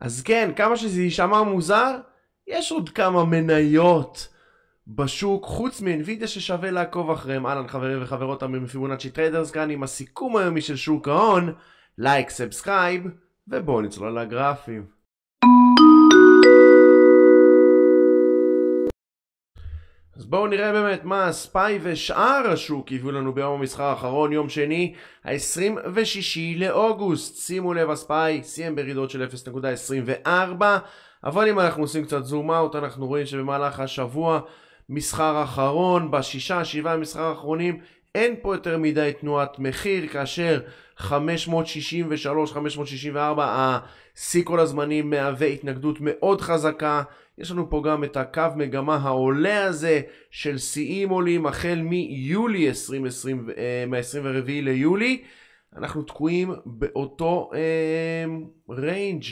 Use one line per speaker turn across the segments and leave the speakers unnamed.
אז כן, כמה שזה יישמע מוזר, יש עוד כמה מניות בשוק, חוץ מאינווידיה ששווה לעקוב אחריהם. אהלן חברים וחברות מפיבונאצ'י טריידרס כאן עם הסיכום היומי של שוק ההון, לייק, סאבסקרייב, ובואו נצלול לגרפים. אז בואו נראה באמת מה הספיי ושאר השוק הביאו לנו ביום המסחר האחרון, יום שני, ה-26 לאוגוסט. שימו לב, הספיי סיים בירידות של 0.24, אבל אם אנחנו עושים קצת זום אאוט, אנחנו רואים שבמהלך השבוע, מסחר אחרון, בשישה, שבעה מסחר האחרונים, אין פה יותר מדי תנועת מחיר, כאשר 563, 564, השיא כל הזמנים מהווה התנגדות מאוד חזקה. יש לנו פה גם את הקו מגמה העולה הזה של שיאים עולים החל מיולי 2020, אה, מה-24 ליולי. אנחנו תקועים באותו אה, אמ, ריינג'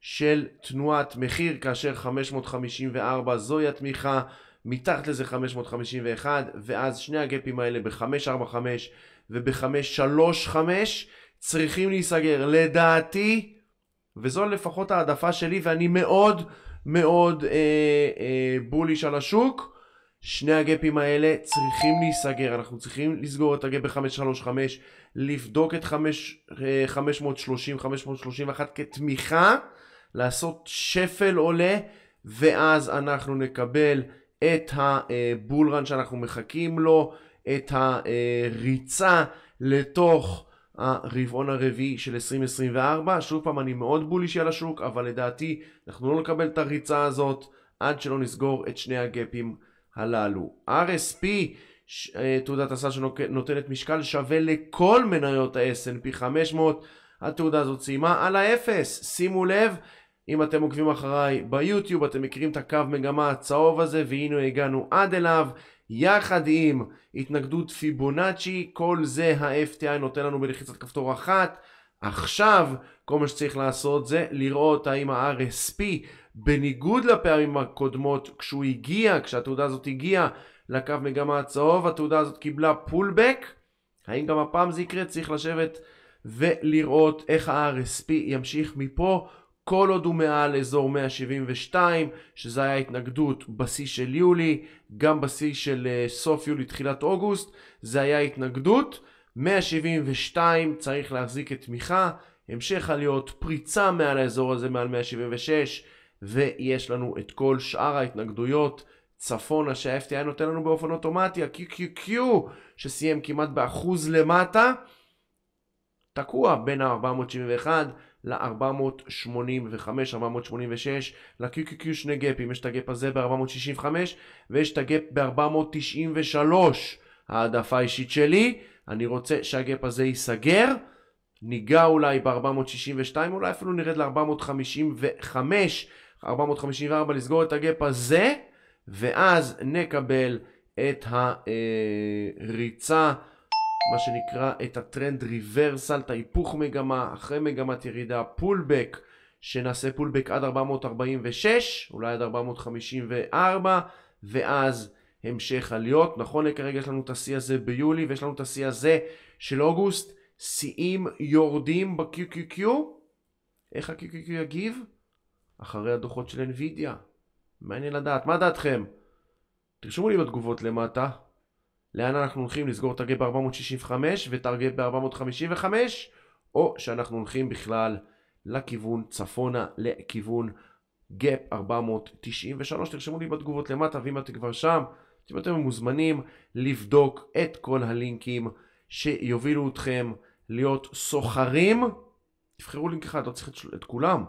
של תנועת מחיר, כאשר 554 זוהי התמיכה, מתחת לזה 551, ואז שני הגפים האלה ב-545 וב-535 צריכים להיסגר. לדעתי, וזו לפחות העדפה שלי, ואני מאוד... מאוד אה, אה, בוליש על השוק. שני הגפים האלה צריכים להיסגר, אנחנו צריכים לסגור את הגפ ב-535, לבדוק את 530, 531 אה, כתמיכה, לעשות שפל עולה, ואז אנחנו נקבל את הבולרן אה, שאנחנו מחכים לו, את הריצה אה, לתוך הרבעון הרביעי של 2024. שוב פעם, אני מאוד בולישי על השוק, אבל לדעתי אנחנו לא נקבל את הריצה הזאת עד שלא נסגור את שני הגפים הללו. RSP, ש... אה, תעודת הסל שנותנת משקל שווה לכל מניות ה snp 500. התעודה הזאת סיימה על האפס, שימו לב. אם אתם עוקבים אחריי ביוטיוב, אתם מכירים את הקו מגמה הצהוב הזה, והנה הגענו עד אליו. יחד עם התנגדות פיבונאצ'י, כל זה ה-FTI נותן לנו בלחיצת כפתור אחת. עכשיו כל מה שצריך לעשות זה לראות האם ה-RSP בניגוד לפעמים הקודמות כשהוא הגיע, כשהתעודה הזאת הגיעה לקו מגמה הצהוב, התעודה הזאת קיבלה פולבק. האם גם הפעם זה יקרה? צריך לשבת ולראות איך ה-RSP ימשיך מפה. כל עוד הוא מעל אזור 172, שזה היה התנגדות בשיא של יולי, גם בשיא של אה, סוף יולי, תחילת אוגוסט, זה היה התנגדות. 172 צריך להחזיק את תמיכה, המשך עליות, פריצה מעל האזור הזה מעל 176, ויש לנו את כל שאר ההתנגדויות. צפונה שה-FTI נותן לנו באופן אוטומטי, ה-QQQ שסיים כמעט באחוז למטה, תקוע בין ה-471 ל-485-486, ל-QQQ שני גפים, יש את הגפ הזה ב-465 ויש את הגפ ב-493, העדפה אישית שלי, אני רוצה שהגפ הזה ייסגר, ניגע אולי ב-462, אולי אפילו נרד ל-455, 454 לסגור את הגפ הזה, ואז נקבל את הריצה. אה, מה שנקרא את הטרנד ריברסל, את ההיפוך מגמה, אחרי מגמת ירידה, פולבק, שנעשה פולבק עד 446, אולי עד 454, ואז המשך עליות. נכון לכרגע יש לנו את השיא הזה ביולי, ויש לנו את השיא הזה של אוגוסט, שיאים יורדים ב-QQQ. איך ה-QQQ יגיב? אחרי הדוחות של NVIDIA. מעניין לדעת, מה דעתכם? תרשמו לי בתגובות למטה. לאן אנחנו הולכים לסגור את הרגל ב-465 ואת הרגל ב-455, או שאנחנו הולכים בכלל לכיוון צפונה, לכיוון גאפ 493. תרשמו לי בתגובות למטה, ואם אתם כבר שם, אתם יותר מוזמנים לבדוק את כל הלינקים שיובילו אתכם להיות סוחרים. תבחרו לינק אחד, לא צריך את כולם.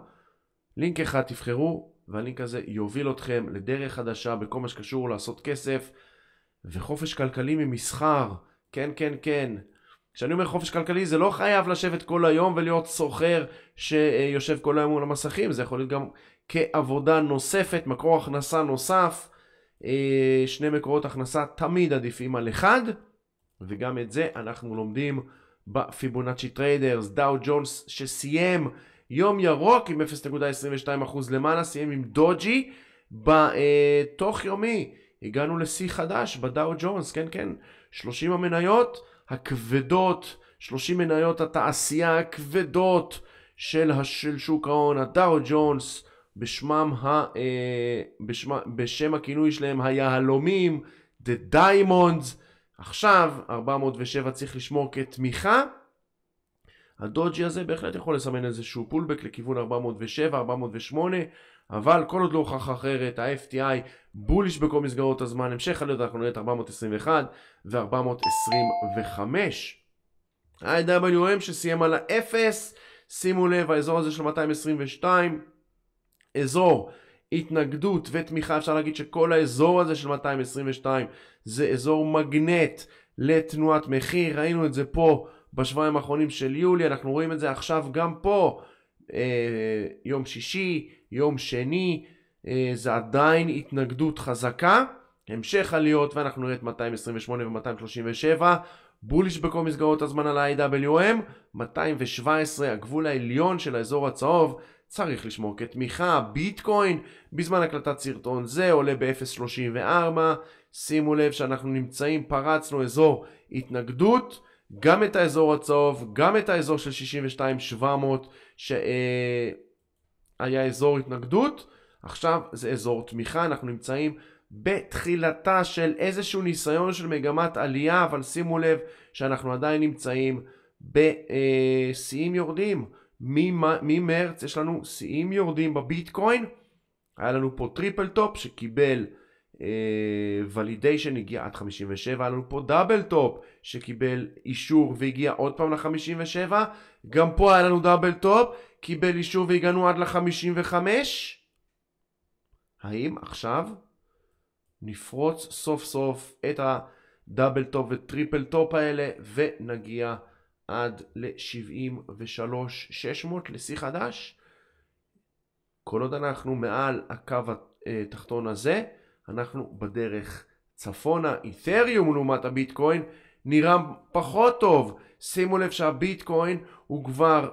לינק אחד תבחרו, והלינק הזה יוביל אתכם לדרך חדשה בכל מה שקשור לעשות כסף. וחופש כלכלי ממסחר, כן, כן, כן. כשאני אומר חופש כלכלי זה לא חייב לשבת כל היום ולהיות סוחר שיושב כל היום מול המסכים, זה יכול להיות גם כעבודה נוספת, מקור הכנסה נוסף, אה, שני מקורות הכנסה תמיד עדיפים על אחד, וגם את זה אנחנו לומדים בפיבונאצ'י טריידרס, דאו ג'ונס שסיים יום ירוק עם 0.22% למעלה, סיים עם דוג'י בתוך יומי הגענו לשיא חדש בדאו ג'ונס, כן כן, 30 המניות הכבדות, 30 מניות התעשייה הכבדות של, של שוק ההון, הדאו ג'ונס, בשמם ה... אה, בשמה, בשם הכינוי שלהם היהלומים, The Diamonds, עכשיו 407 צריך לשמור כתמיכה. הדוג'י הזה בהחלט יכול לסמן איזשהו פולבק לכיוון 407, 408, אבל כל עוד לא הוכחה אחרת, ה-FTI בוליש בכל מסגרות הזמן, המשך עליות אנחנו נראה את 421 ו-425. ה-IWM שסיים על האפס, שימו לב, האזור הזה של 222, אזור התנגדות ותמיכה, אפשר להגיד שכל האזור הזה של 222 זה אזור מגנט לתנועת מחיר, ראינו את זה פה בשבועיים האחרונים של יולי, אנחנו רואים את זה עכשיו גם פה. אה, יום שישי, יום שני, אה, זה עדיין התנגדות חזקה. המשך עליות ואנחנו נראה את 228 ו-237 בוליש בכל מסגרות הזמן על ה-IWM 217 הגבול העליון של האזור הצהוב צריך לשמור כתמיכה ביטקוין בזמן הקלטת סרטון זה עולה ב-0.34 שימו לב שאנחנו נמצאים פרצנו אזור התנגדות גם את האזור הצהוב, גם את האזור של 62-700 שהיה אזור התנגדות, עכשיו זה אזור תמיכה, אנחנו נמצאים בתחילתה של איזשהו ניסיון של מגמת עלייה, אבל שימו לב שאנחנו עדיין נמצאים בשיאים אה, יורדים. ממרץ יש לנו שיאים יורדים בביטקוין, היה לנו פה טריפל טופ שקיבל ולידיישן אה, הגיע עד 57, היה לנו פה דאבל טופ שקיבל אישור והגיע עוד פעם ל-57, גם פה היה לנו דאבל טופ, קיבל אישור והגענו עד ל-55. האם עכשיו נפרוץ סוף סוף את הדאבל טופ וטריפל טופ האלה ונגיע עד ל-73-600 לשיא חדש? כל עוד אנחנו מעל הקו אה, התחתון הזה, אנחנו בדרך צפונה. אית'ריום לעומת הביטקוין נראה פחות טוב. שימו לב שהביטקוין הוא כבר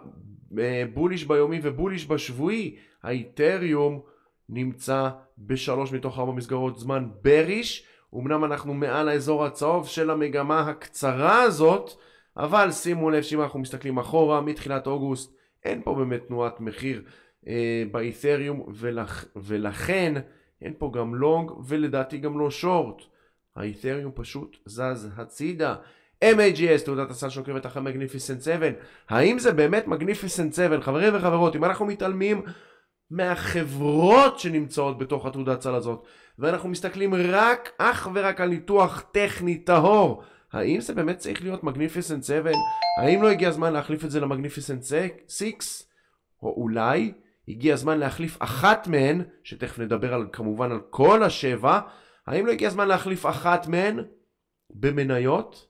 אה, בוליש ביומי ובוליש בשבועי. האית'ריום נמצא בשלוש מתוך ארבע מסגרות זמן בריש. אמנם אנחנו מעל האזור הצהוב של המגמה הקצרה הזאת, אבל שימו לב שאם אנחנו מסתכלים אחורה מתחילת אוגוסט אין פה באמת תנועת מחיר אה, באית'ריום ולכ, ולכן אין פה גם לונג ולדעתי גם לא שורט. האיתריום פשוט זז הצידה. MAGS, תעודת הסל שעוקבת אחרי מגניפיסנט 7. האם זה באמת מגניפיסנט 7? חברים וחברות, אם אנחנו מתעלמים מהחברות שנמצאות בתוך התעודת סל הזאת, ואנחנו מסתכלים רק, אך ורק על ניתוח טכני טהור, האם זה באמת צריך להיות מגניפיסנט 7? האם לא הגיע הזמן להחליף את זה למגניפיסנט 6? או אולי? הגיע הזמן להחליף אחת מהן, שתכף נדבר על, כמובן על כל השבע, האם לא הגיע הזמן להחליף אחת מהן במניות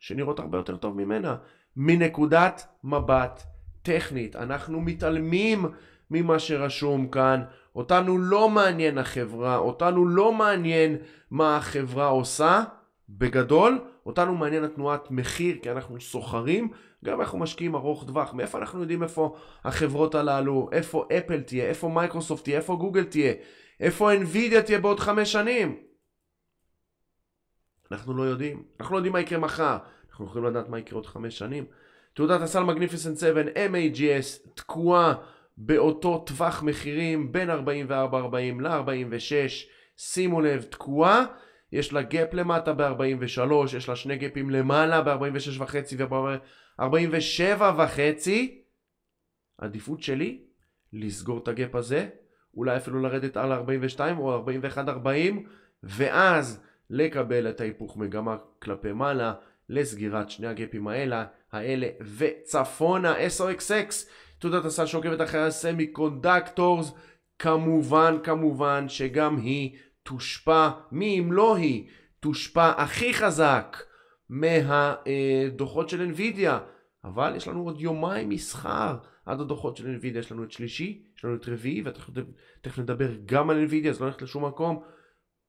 שנראות הרבה יותר טוב ממנה, מנקודת מבט טכנית. אנחנו מתעלמים ממה שרשום כאן, אותנו לא מעניין החברה, אותנו לא מעניין מה החברה עושה, בגדול, אותנו מעניין התנועת מחיר, כי אנחנו סוחרים, גם אנחנו משקיעים ארוך טווח. מאיפה אנחנו יודעים איפה החברות הללו, איפה אפל תהיה, איפה מייקרוסופט תהיה, איפה גוגל תהיה, איפה אינווידיה תהיה בעוד חמש שנים? אנחנו לא יודעים. אנחנו לא יודעים מה יקרה מחר, אנחנו יכולים לדעת מה יקרה עוד חמש שנים. תעודת הסל מגניפיסנט 7 MAGS תקועה באותו טווח מחירים בין 44-40 ל-46, שימו לב, תקועה. יש לה גאפ למטה ב-43, יש לה שני גאפים למעלה ב-46 וחצי וב-47 וחצי. עדיפות שלי, לסגור את הגאפ הזה, אולי אפילו לרדת על 42 או 41-40, ואז לקבל את ההיפוך מגמה כלפי מעלה לסגירת שני הגאפים האלה, האלה וצפונה SOXX. תעודת הסל שעוקבת אחרי הסמי קונדקטורס, כמובן כמובן שגם היא תושפע, מי אם לא היא, תושפע הכי חזק מהדוחות של NVIDIA. אבל יש לנו עוד יומיים מסחר עד הדוחות של NVIDIA, יש לנו את שלישי, יש לנו את רביעי, ותכף נדבר גם על NVIDIA, אז לא נלך לשום מקום.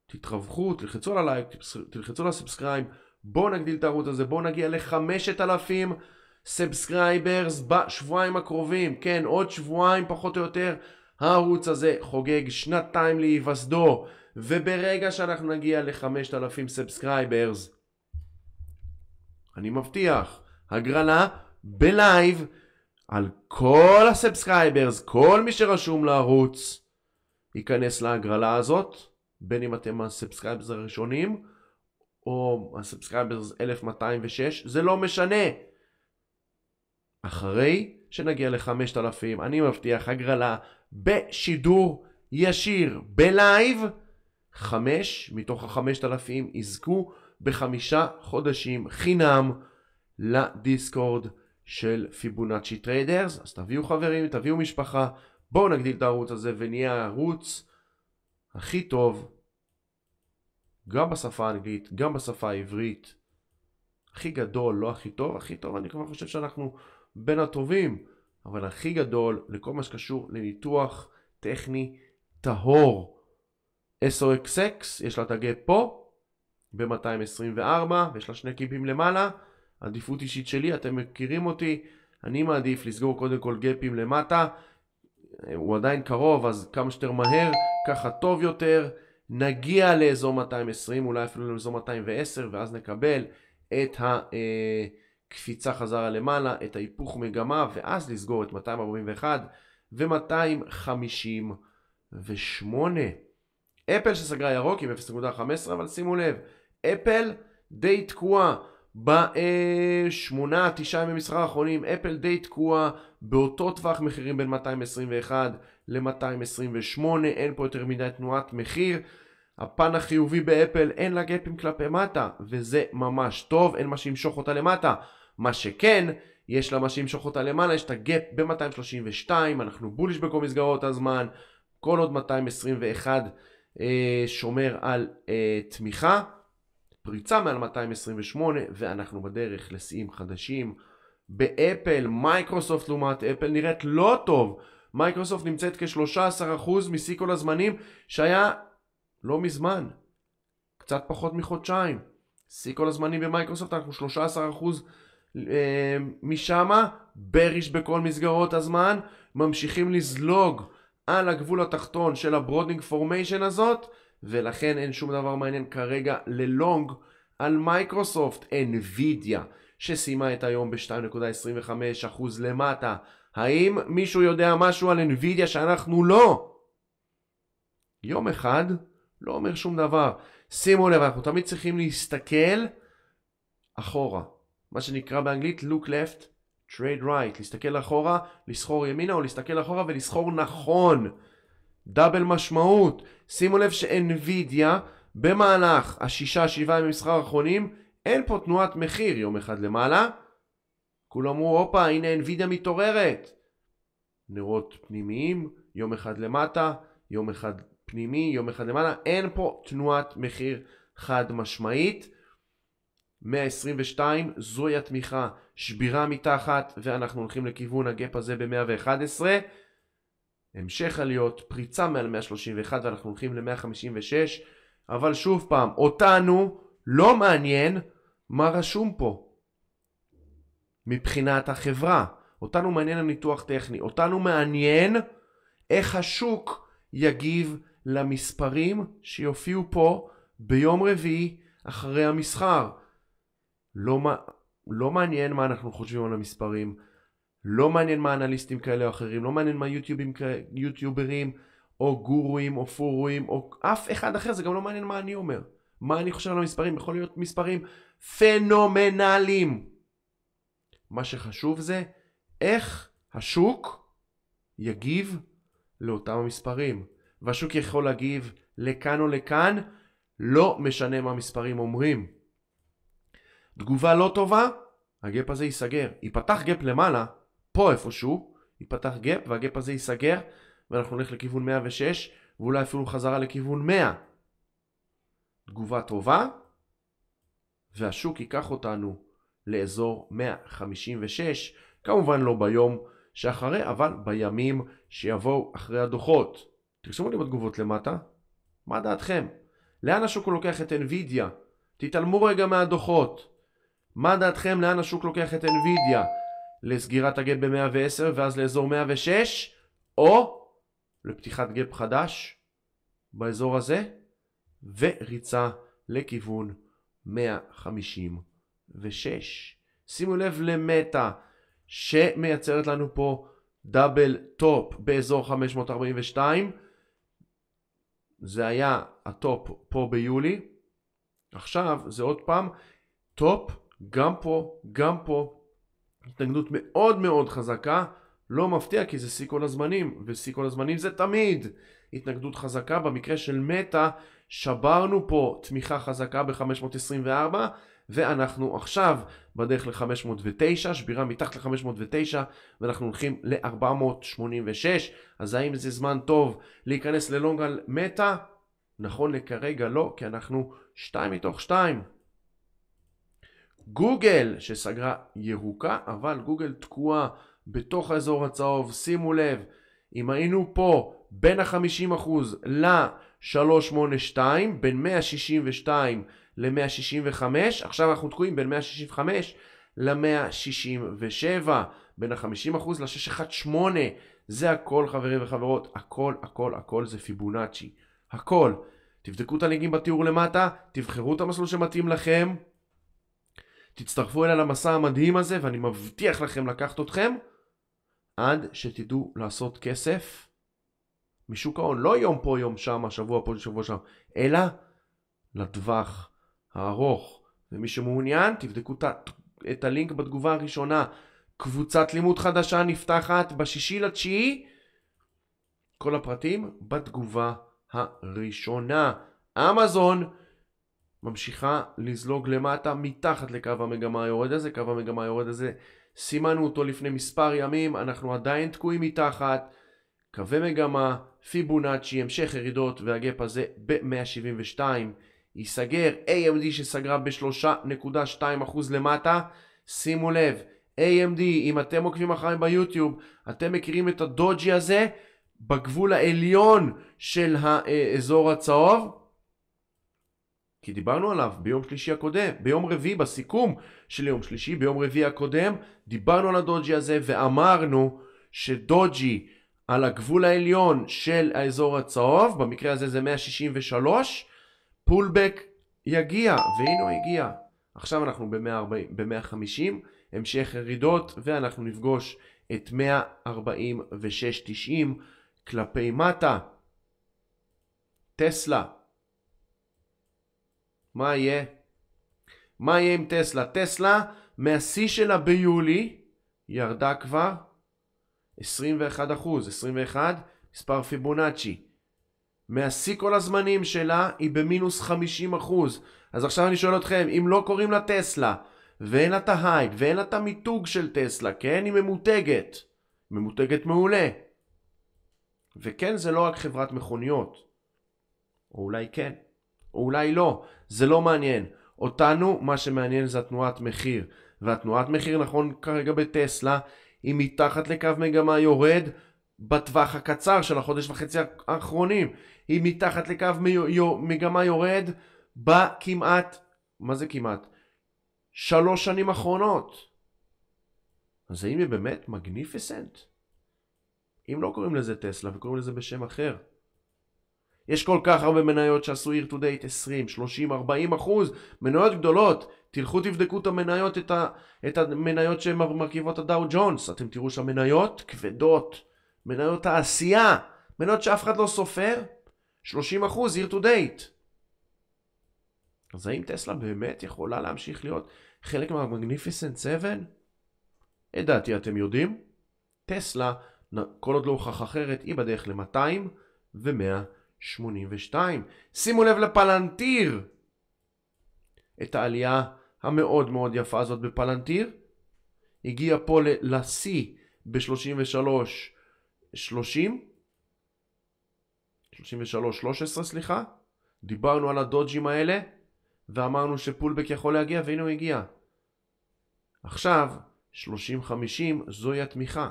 תתרווחו, תלחצו על הלייק, תלחצו על הסאבסקרייב, בואו נגדיל את הערוץ הזה, בואו נגיע לחמשת אלפים סאבסקרייברס בשבועיים הקרובים, כן, עוד שבועיים פחות או יותר. הערוץ הזה חוגג שנתיים להיווסדו, וברגע שאנחנו נגיע ל-5,000 סאבסקרייברס, אני מבטיח, הגרלה בלייב על כל הסאבסקרייברס, כל מי שרשום לערוץ, ייכנס להגרלה הזאת, בין אם אתם הסאבסקרייברס הראשונים, או הסאבסקרייברס 1206, זה לא משנה. אחרי שנגיע ל-5,000, אני מבטיח הגרלה בשידור ישיר, בלייב. חמש מתוך החמשת אלפים יזכו בחמישה חודשים חינם לדיסקורד של פיבונאצ'י טריידרס. אז תביאו חברים, תביאו משפחה, בואו נגדיל את הערוץ הזה ונהיה הערוץ הכי טוב גם בשפה האנגלית, גם בשפה העברית. הכי גדול, לא הכי טוב, הכי טוב, אני כבר חושב שאנחנו בין הטובים, אבל הכי גדול לכל מה שקשור לניתוח טכני טהור. SOXX, יש לה את הגאפ פה, ב-224, ויש לה שני קיפים למעלה. עדיפות אישית שלי, אתם מכירים אותי, אני מעדיף לסגור קודם כל גאפים למטה. הוא עדיין קרוב, אז כמה שיותר מהר, ככה טוב יותר. נגיע לאזור 220, אולי אפילו לאזור 210, ואז נקבל את ה... אה, קפיצה חזרה למעלה, את ההיפוך מגמה, ואז לסגור את 241 ו-258. אפל שסגרה ירוק עם 0.15, אבל שימו לב, אפל די תקועה. בשמונה, תשעה ימי מסחר האחרונים, אפל די תקועה באותו טווח מחירים בין 221 ל-228, אין פה יותר מדי תנועת מחיר. הפן החיובי באפל אין לה גפים כלפי מטה, וזה ממש טוב, אין מה שימשוך אותה למטה. מה שכן, יש לה מה שימשוך אותה למעלה, יש את הגפ ב-232, אנחנו בוליש בכל מסגרות הזמן, כל עוד 221 אה, שומר על אה, תמיכה, פריצה מעל 228, ואנחנו בדרך לשיאים חדשים. באפל, מייקרוסופט לעומת אפל נראית לא טוב. מייקרוסופט נמצאת כ-13% משיא כל הזמנים, שהיה לא מזמן, קצת פחות מחודשיים. שיא כל הזמנים במייקרוסופט, אנחנו 13% אה, משם, בריש בכל מסגרות הזמן, ממשיכים לזלוג על הגבול התחתון של הברודינג פורמיישן הזאת, ולכן אין שום דבר מעניין כרגע ללונג על מייקרוסופט, NVIDIA, שסיימה את היום ב-2.25% למטה. האם מישהו יודע משהו על NVIDIA שאנחנו לא? יום אחד לא אומר שום דבר. שימו לב, אנחנו תמיד צריכים להסתכל אחורה. מה שנקרא באנגלית look left, trade right. להסתכל אחורה, לסחור ימינה או להסתכל אחורה ולסחור נכון. דאבל משמעות. שימו לב שאנווידיה במהלך השישה, שבעה ימים מסחר האחרונים, אין פה תנועת מחיר יום אחד למעלה. כולם אמרו, הופה, הנה אנווידיה מתעוררת. נרות פנימיים, יום אחד למטה, יום אחד פנימי, יום אחד למעלה, אין פה תנועת מחיר חד משמעית. 122, זוהי התמיכה, שבירה מתחת, ואנחנו הולכים לכיוון הגאפ הזה ב-111. המשך עליות, פריצה מעל 131, ואנחנו הולכים ל-156. אבל שוב פעם, אותנו לא מעניין מה רשום פה מבחינת החברה. אותנו מעניין הניתוח טכני, אותנו מעניין איך השוק יגיב למספרים שיופיעו פה ביום רביעי אחרי המסחר. לא, לא מעניין מה אנחנו חושבים על המספרים, לא מעניין מה אנליסטים כאלה או אחרים, לא מעניין מה יוטיוברים או גורואים או פורואים או אף אחד אחר, זה גם לא מעניין מה אני אומר. מה אני חושב על המספרים? יכול להיות מספרים פנומנליים. מה שחשוב זה איך השוק יגיב לאותם המספרים. והשוק יכול להגיב לכאן או לכאן, לא משנה מה המספרים אומרים. תגובה לא טובה, הגאפ הזה ייסגר. ייפתח גאפ למעלה, פה איפשהו, ייפתח גאפ והגאפ הזה ייסגר, ואנחנו נלך לכיוון 106, ואולי אפילו חזרה לכיוון 100. תגובה טובה, והשוק ייקח אותנו לאזור 156, כמובן לא ביום שאחרי, אבל בימים שיבואו אחרי הדוחות. תרשמו לי בתגובות למטה, מה דעתכם? לאן השוק לוקח את NVIDIA? תתעלמו רגע מהדוחות. מה דעתכם לאן השוק לוקח את NVIDIA? לסגירת הגט ב-110 ואז לאזור 106? או לפתיחת גאפ חדש באזור הזה וריצה לכיוון 156. שימו לב למטה שמייצרת לנו פה דאבל טופ באזור 542 זה היה הטופ פה ביולי, עכשיו זה עוד פעם טופ גם פה, גם פה. התנגדות מאוד מאוד חזקה, לא מפתיע כי זה שיא כל הזמנים, ושיא כל הזמנים זה תמיד התנגדות חזקה. במקרה של מטא, שברנו פה תמיכה חזקה ב-524, ואנחנו עכשיו בדרך ל-509, שבירה מתחת ל-509, ואנחנו הולכים ל-486, אז האם זה זמן טוב להיכנס ללונג על מטה? נכון לכרגע לא, כי אנחנו 2 מתוך 2. גוגל שסגרה ירוקה, אבל גוגל תקועה בתוך האזור הצהוב, שימו לב, אם היינו פה בין ה-50% ל-382, בין 162 ל-165, עכשיו אנחנו תקועים בין 165 ל-167, בין ה-50% ל-618, זה הכל חברים וחברות, הכל הכל הכל זה פיבונאצ'י, הכל. תבדקו את הלינקים בתיאור למטה, תבחרו את המסלול שמתאים לכם, תצטרפו אליי למסע המדהים הזה ואני מבטיח לכם לקחת אתכם עד שתדעו לעשות כסף משוק ההון, לא יום פה יום שם, שבוע פה שבוע שם, אלא לטווח הארוך. ומי שמעוניין, תבדקו את הלינק בתגובה הראשונה. קבוצת לימוד חדשה נפתחת בשישי לתשיעי. כל הפרטים בתגובה הראשונה. אמזון ממשיכה לזלוג למטה מתחת לקו המגמה היורד הזה. קו המגמה היורד הזה, סימנו אותו לפני מספר ימים, אנחנו עדיין תקועים מתחת. קווי מגמה, פיבונאצ'י, המשך ירידות והגאפ הזה ב-172. ייסגר. AMD שסגרה ב-3.2% למטה, שימו לב, AMD, אם אתם עוקבים אחריי ביוטיוב, אתם מכירים את הדוג'י הזה בגבול העליון של האזור הצהוב. כי דיברנו עליו ביום שלישי הקודם, ביום רביעי, בסיכום של יום שלישי, ביום רביעי הקודם, דיברנו על הדוג'י הזה ואמרנו שדוג'י על הגבול העליון של האזור הצהוב, במקרה הזה זה 163, פולבק יגיע, והנה הוא הגיע. עכשיו אנחנו ב-140, ב-150, המשך ירידות, ואנחנו נפגוש את 146.90 כלפי מטה. טסלה. מה יהיה? מה יהיה עם טסלה? טסלה, מהשיא שלה ביולי, ירדה כבר 21%, 21 מספר פיבונאצ'י. מהשיא כל הזמנים שלה היא במינוס 50 אחוז. אז עכשיו אני שואל אתכם, אם לא קוראים לה טסלה, ואין לה את ההייפ, ואין לה את המיתוג של טסלה, כן? היא ממותגת. ממותגת מעולה. וכן, זה לא רק חברת מכוניות. או אולי כן, או אולי לא. זה לא מעניין. אותנו, מה שמעניין זה התנועת מחיר. והתנועת מחיר, נכון כרגע בטסלה, היא מתחת לקו מגמה יורד בטווח הקצר של החודש וחצי האחרונים. היא מתחת לקו מגמה יורד בכמעט, מה זה כמעט? שלוש שנים אחרונות. אז האם היא באמת מגניפיסנט? אם לא קוראים לזה טסלה וקוראים לזה בשם אחר. יש כל כך הרבה מניות שעשו year to date 20, 30, 40 אחוז, מניות גדולות. תלכו תבדקו את המניות, את, ה, את המניות שהן מרכיבות הדאו ג'ונס. אתם תראו שהמניות כבדות, מניות תעשייה, מניות שאף אחד לא סופר, 30 אחוז year to date. אז האם טסלה באמת יכולה להמשיך להיות חלק מהמגניפיסנט 7? את דעתי אתם יודעים. טסלה, כל עוד לא הוכח אחרת, היא בדרך ל-200 ו-182. שימו לב לפלנטיר! את העלייה המאוד מאוד יפה הזאת בפלנטיר. הגיע פה לשיא ב-33-30. 33-13 סליחה, דיברנו על הדודג'ים האלה, ואמרנו שפולבק יכול להגיע, והנה הוא הגיע. עכשיו, 30-50 זוהי התמיכה.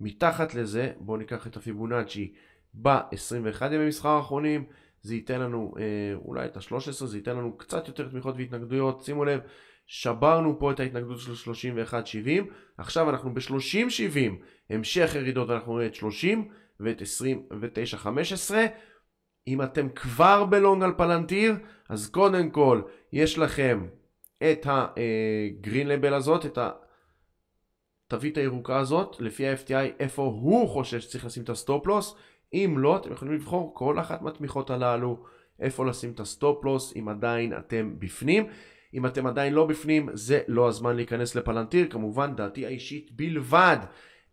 מתחת לזה, בואו ניקח את הפיבונאצ'י ב-21 ימי מסחר האחרונים, זה ייתן לנו אה, אולי את ה-13, זה ייתן לנו קצת יותר תמיכות והתנגדויות, שימו לב, שברנו פה את ההתנגדות של 31-70, עכשיו אנחנו ב-30-70, המשך ירידות, אנחנו נראה את 30, ואת 29-15. אם אתם כבר בלונג על פלנטיר, אז קודם כל יש לכם את הגרין לבל הזאת, את התווית הירוקה הזאת, לפי ה-FTI איפה הוא חושב שצריך לשים את הסטופ לוס. אם לא, אתם יכולים לבחור כל אחת מהתמיכות הללו, איפה לשים את הסטופ לוס, אם עדיין אתם בפנים. אם אתם עדיין לא בפנים, זה לא הזמן להיכנס לפלנטיר, כמובן דעתי האישית בלבד.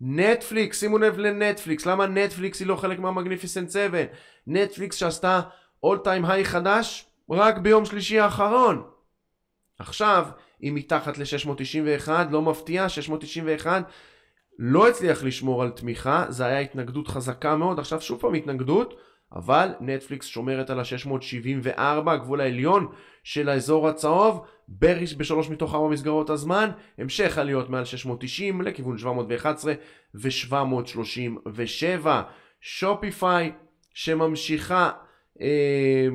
נטפליקס, שימו לב לנטפליקס, למה נטפליקס היא לא חלק מהמגניפיסנט 7? נטפליקס שעשתה אול טיים היי חדש רק ביום שלישי האחרון. עכשיו, היא מתחת ל-691, לא מפתיע, 691 לא הצליח לשמור על תמיכה, זה היה התנגדות חזקה מאוד, עכשיו שוב פעם התנגדות. אבל נטפליקס שומרת על ה-674, הגבול העליון של האזור הצהוב, בריש בשלוש מתוך ארבע מסגרות הזמן, המשך עליות מעל 690 לכיוון 711 ו-737. שופיפיי שממשיכה אה,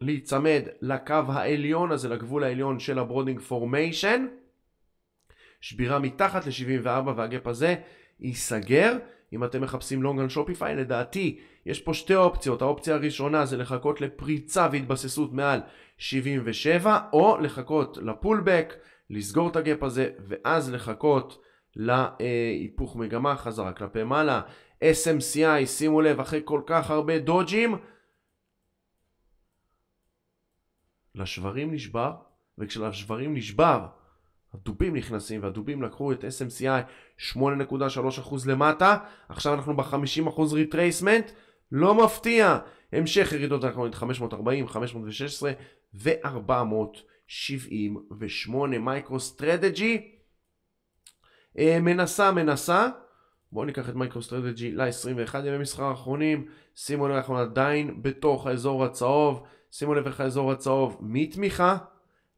להיצמד לקו העליון הזה, לגבול העליון של הברודינג פורמיישן. שבירה מתחת ל-74 והגאפ הזה ייסגר. אם אתם מחפשים לונג על שופיפיי, לדעתי יש פה שתי אופציות, האופציה הראשונה זה לחכות לפריצה והתבססות מעל 77 או לחכות לפולבק, לסגור את הגאפ הזה ואז לחכות להיפוך מגמה חזרה כלפי מעלה. SMCI, שימו לב, אחרי כל כך הרבה דודג'ים לשברים נשבר, וכשלשברים נשבר הדובים נכנסים והדובים לקחו את SMCI 8.3% למטה עכשיו אנחנו ב-50% ריטרייסמנט לא מפתיע. המשך ירידות אנחנו 540, 516 ו-478 מייקרו סטרטג'י. מנסה, מנסה. בואו ניקח את מייקרו סטרטג'י ל-21 ימי מסחר האחרונים. שימו לב, אנחנו עדיין בתוך האזור הצהוב. שימו לב איך האזור הצהוב מתמיכה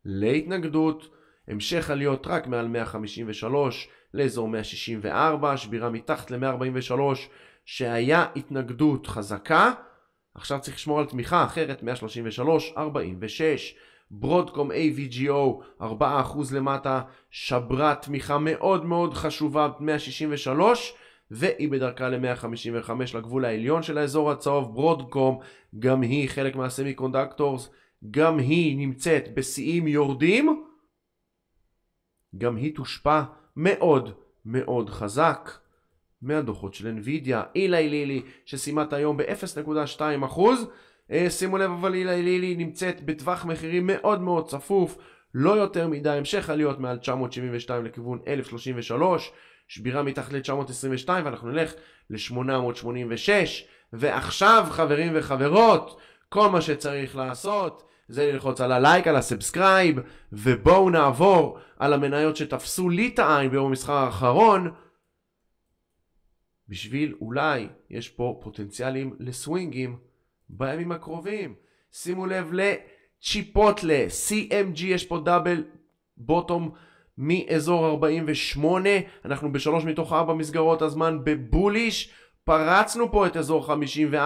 להתנגדות. המשך עליות רק מעל 153 לאזור 164, שבירה מתחת ל-143. שהיה התנגדות חזקה, עכשיו צריך לשמור על תמיכה אחרת 133, 46, ברודקום AVGO 4% למטה, שברה תמיכה מאוד מאוד חשובה 163 והיא בדרכה ל-155 לגבול העליון של האזור הצהוב, ברודקום גם היא חלק מהסמי קונדקטורס, גם היא נמצאת בשיאים יורדים, גם היא תושפע מאוד מאוד חזק. מהדוחות של NVIDIA, אילי לילי שסיימה את היום ב-0.2%. אה, שימו לב אבל אילי לילי נמצאת בטווח מחירים מאוד מאוד צפוף, לא יותר מדי, המשך עליות מעל 972 לכיוון 1033, שבירה מתחת ל-922 ואנחנו נלך ל-886. ועכשיו חברים וחברות, כל מה שצריך לעשות זה ללחוץ על הלייק, על הסאבסקרייב, ובואו נעבור על המניות שתפסו לי את העין ביום המסחר האחרון. בשביל אולי יש פה פוטנציאלים לסווינגים בימים הקרובים. שימו לב לצ'יפוטלה, CMG, יש פה דאבל בוטום מאזור 48, אנחנו בשלוש מתוך ארבע מסגרות הזמן בבוליש, פרצנו פה את אזור 54-55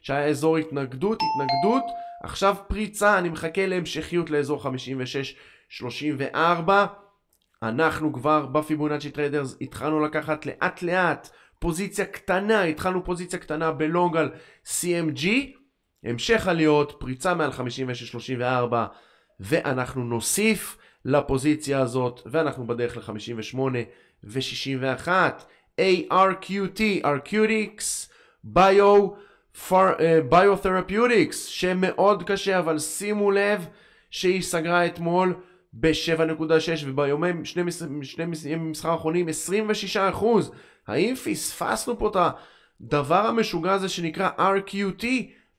שהיה אזור התנגדות, התנגדות, עכשיו פריצה, אני מחכה להמשכיות לאזור 56-34 אנחנו כבר בפיבונאצ'י טריידרס התחלנו לקחת לאט לאט פוזיציה קטנה, התחלנו פוזיציה קטנה בלונג על CMG, המשך עליות, פריצה מעל 56-34 ואנחנו נוסיף לפוזיציה הזאת ואנחנו בדרך ל-58 ו-61 ARQT, ארקיוטיקס, ביו, ביותרפיוטיקס שמאוד קשה אבל שימו לב שהיא סגרה אתמול ב-7.6 וביומיים, שני, שני שני מסחר האחרונים 26 אחוז. האם פספסנו פה את הדבר המשוגע הזה שנקרא RQT?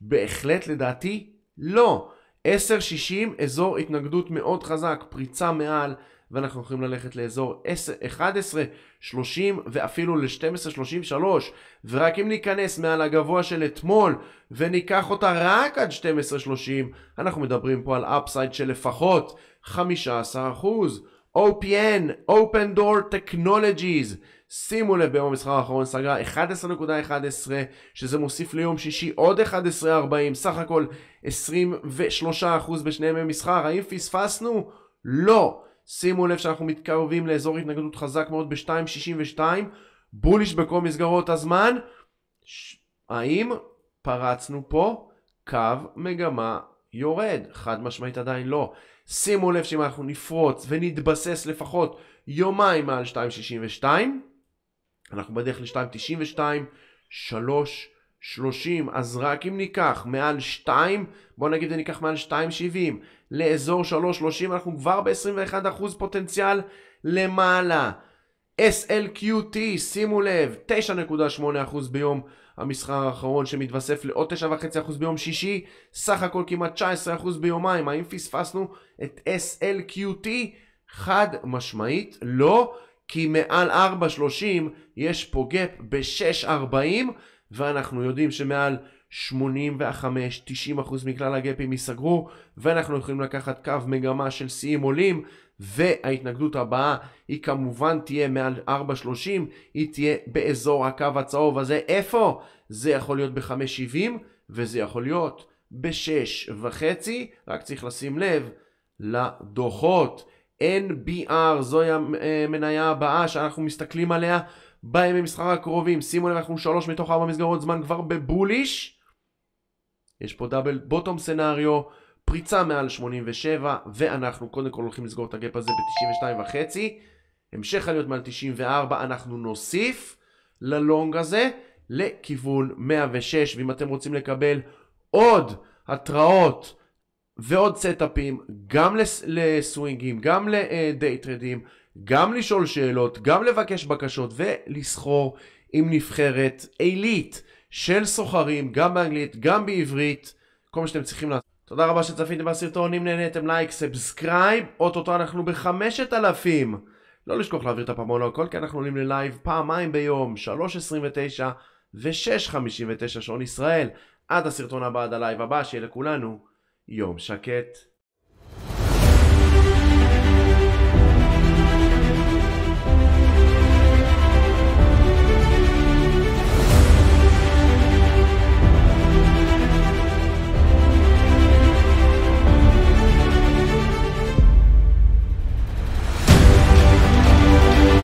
בהחלט לדעתי לא. 10.60 אזור התנגדות מאוד חזק, פריצה מעל, ואנחנו יכולים ללכת לאזור 1130 ואפילו ל 1233 ורק אם ניכנס מעל הגבוה של אתמול וניקח אותה רק עד 1230, אנחנו מדברים פה על אפסייד של לפחות 15%. OPN, Open Door Technologies, שימו לב ביום המסחר האחרון סגרה 11.11 שזה מוסיף ליום שישי עוד 11.40 סך הכל 23% בשני ימי מסחר האם פספסנו? לא שימו לב שאנחנו מתקרבים לאזור התנגדות חזק מאוד ב-2.62 בוליש בכל מסגרות הזמן ש... האם פרצנו פה קו מגמה יורד? חד משמעית עדיין לא שימו לב שאם אנחנו נפרוץ ונתבסס לפחות יומיים מעל 2.62, אנחנו בדרך ל-2.92, 3, 30, אז רק אם ניקח מעל 2, בואו נגיד וניקח מעל 2.70 לאזור 3.30, אנחנו כבר ב-21% פוטנציאל למעלה. SLQT, שימו לב, 9.8% ביום המסחר האחרון שמתווסף לעוד 9.5% ביום שישי, סך הכל כמעט 19% ביומיים, האם פספסנו את SLQT? חד משמעית לא, כי מעל 4.30 יש פה גאפ ב-6.40 ואנחנו יודעים שמעל 85-90% מכלל הגאפים ייסגרו ואנחנו יכולים לקחת קו מגמה של שיאים עולים וההתנגדות הבאה היא כמובן תהיה מעל 4.30, היא תהיה באזור הקו הצהוב הזה. איפה? זה יכול להיות ב-5.70 וזה יכול להיות ב-6.5, רק צריך לשים לב לדוחות. NBR זוהי המניה הבאה שאנחנו מסתכלים עליה בימי מסחר הקרובים. שימו לב, אנחנו שלוש מתוך ארבע מסגרות זמן כבר בבוליש. יש פה דאבל בוטום סנאריו. פריצה מעל 87, ואנחנו קודם כל הולכים לסגור את הגאפ הזה ב-92.5. המשך עליות מעל 94, אנחנו נוסיף ללונג הזה לכיוון 106, ואם אתם רוצים לקבל עוד התראות ועוד סטאפים, גם לסווינגים, גם לדייטרדים, גם לשאול שאלות, גם לבקש בקשות ולסחור עם נבחרת עילית של סוחרים, גם באנגלית, גם בעברית, כל מה שאתם צריכים לעשות. תודה רבה שצפיתם בסרטון, אם נהניתם לייק, סאבסקרייב, אוטוטו אנחנו בחמשת אלפים. לא לשכוח להעביר את הפעמון הכל, כי אנחנו עולים ללייב פעמיים ביום, 3.29 ו-6.59 שעון ישראל. עד הסרטון הבא, עד הלייב הבא, שיהיה לכולנו יום שקט.